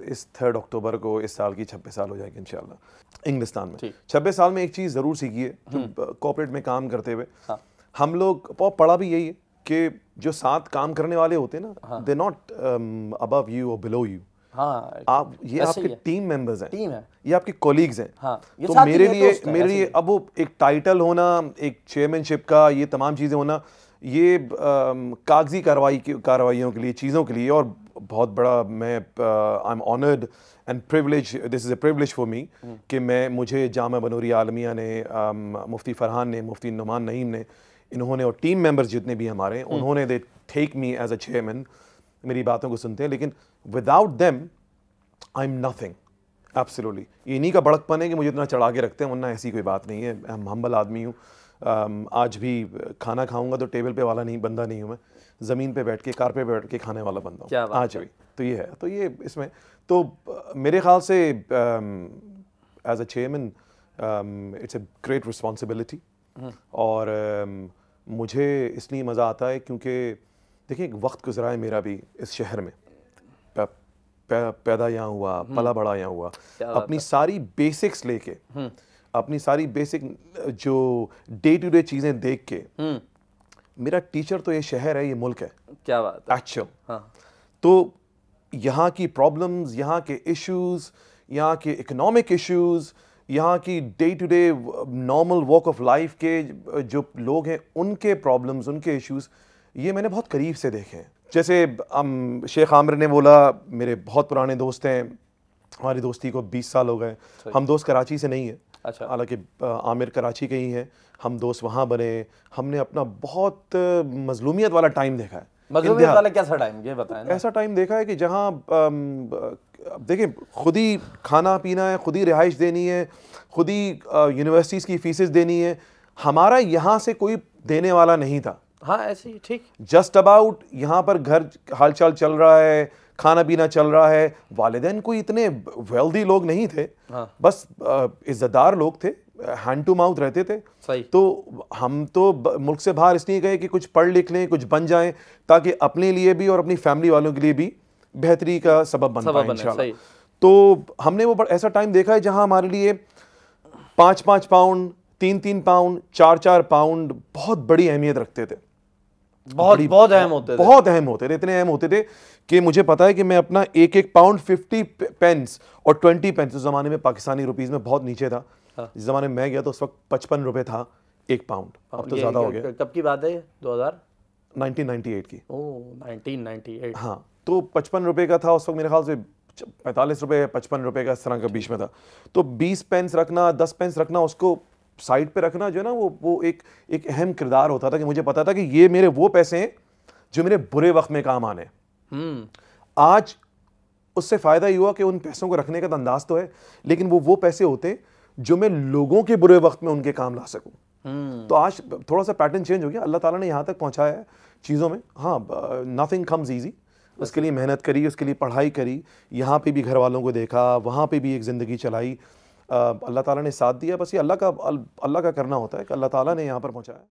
इस third October को इस साल की छब्बीस साल हो जाएगी इनशाला इंग्लिस्तान में छब्बीस साल में एक चीज़ ज़रूर है हम्म। कॉपरेट में काम करते हुए हाँ। हम लोग पढ़ा भी यही है कि जो साथ काम करने वाले होते हैं ना they not above you or below you आप ये आपके टीम मेंबर्स हैं टीम है ये आपके कोलीग्स हैं हाँ, तो मेरे लिए मेरे लिए अब वो एक टाइटल होना एक चेयरमैनशिप का ये तमाम चीज़ें होना ये um, कागजी कार्रवाई कार्रवाइयों के लिए चीज़ों के लिए और बहुत बड़ा मैं I am honoured and privilege this is a privilege for me कि मैं मुझे जामा बनूरी आलमिया ने मुफ्ती फरहान ने मुफ्ती नुमान नईम ने इन्होंने और टीम मेंबर्स जितने भी हमारे hmm. उन्होंने they take me as a chairman मेरी बातों को सुनते हैं लेकिन without them I am nothing absolutely इन्हीं का बड़कपन है कि मुझे इतना चढ़ा के रखते हैं वरना ऐसी कोई बात नहीं है मैं हम्बल आदमी हूँ आज भी खाना खाऊंगा तो टेबल पे वाला नहीं बंदा नहीं हूँ मैं ज़मीन पे बैठ के कार पे बैठ के खाने वाला बंदा हूँ आज भी तो ये है तो ये इसमें तो मेरे ख्याल से as a chairman it's a great responsibility और um, मुझे इसलिए मज़ा आता है क्योंकि देखिए एक वक्त गुजरा है मेरा भी इस शहर में पैदा यहाँ हुआ हम्म। पला बड़ा यहाँ हुआ अपनी सारी बेसिक्स लेके हम्म। अपनी सारी बेसिक जो डे टू डे चीज़ें देख के हम्म। मेरा टीचर तो ये शहर है ये मुल्क है क्या बात अच्छा हाँ तो यहाँ की प्रॉब्लम्स यहाँ के इश्यूज यहाँ के इकोनॉमिक इश्यूज यहाँ की day to day normal walk of life के जो लोग हैं उनके प्रॉब्लम्स उनके इश्यूज ये मैंने बहुत करीब से देखे हैं जैसे हम शेख आमिर ने बोला मेरे बहुत पुराने दोस्त हैं हमारी दोस्ती को 20 साल हो गए हम दोस्त कराची से नहीं हैं अच्छा हालांकि आमिर कराची के ही हैं हम दोस्त वहाँ बने हमने अपना बहुत मजलूमियत वाला टाइम देखा है मजलूमियत वाला कैसा टाइम ये बताएं ऐसा टाइम देखा है कि जहाँ देखिए खुद ही खाना पीना है खुद ही रिहाइश देनी है खुद ही यूनिवर्सिटीज़ की फीसेस देनी है हमारा यहाँ से कोई देने वाला नहीं था हाँ ऐसे ही ठीक जस्ट अबाउट यहाँ पर घर हालचाल चल रहा है खाना पीना चल रहा है वालदेन कोई इतने वेल्दी लोग नहीं थे हाँ। बस इज्जतदार लोग थे हैंड टू माउथ रहते थे सही तो हम तो मुल्क से बाहर इसलिए गए कि कुछ पढ़ लिख लें कुछ बन जाएं ताकि अपने लिए भी और अपनी फैमिली वालों के लिए भी बेहतरी का सबब बन सबब पाए तो हमने वो ऐसा टाइम देखा है जहाँ हमारे लिए पाँच पाँच पाउंड तीन तीन पाउंड चार चार पाउंड बहुत बड़ी अहमियत रखते थे बहुत बहुत अहम होते थे बहुत अहम होते थे इतने अहम होते थे कि मुझे पता है कि मैं अपना एक एक पाउंड फिफ्टी पेंस और ट्वेंटी पेंस उस जमाने में पाकिस्तानी रुपीज में बहुत नीचे था हाँ। जिस जमाने में मैं गया तो उस वक्त पचपन रुपए था एक पाउंड हाँ, अब तो ज्यादा हो गया कब की बात है दो हजार की ओ 1998 हाँ तो पचपन रुपए का था उस वक्त मेरे ख्याल से पैंतालीस रुपये पचपन रुपये का इस तरह का बीच में था तो बीस पेंस रखना दस पेंस रखना उसको साइड पे रखना जो है ना वो वो एक एक अहम किरदार होता था कि मुझे पता था कि ये मेरे वो पैसे हैं जो मेरे बुरे वक्त में काम आने हम्म। आज उससे फ़ायदा ये हुआ कि उन पैसों को रखने का तो अंदाज तो है लेकिन वो वो पैसे होते जो मैं लोगों के बुरे वक्त में उनके काम ला सकूँ हम्म। तो आज थोड़ा सा पैटर्न चेंज हो गया अल्लाह ताला ने यहाँ तक पहुँचाया है चीज़ों में हाँ नथिंग कम्स ईजी उसके लिए मेहनत करी उसके लिए पढ़ाई करी यहाँ पे भी घर वालों को देखा वहाँ पे भी एक ज़िंदगी चलाई अल्लाह ताला ने साथ दिया बस ये अल्लाह का अल्लाह का करना होता है कि अल्लाह ताला ने यहाँ पर पहुँचाया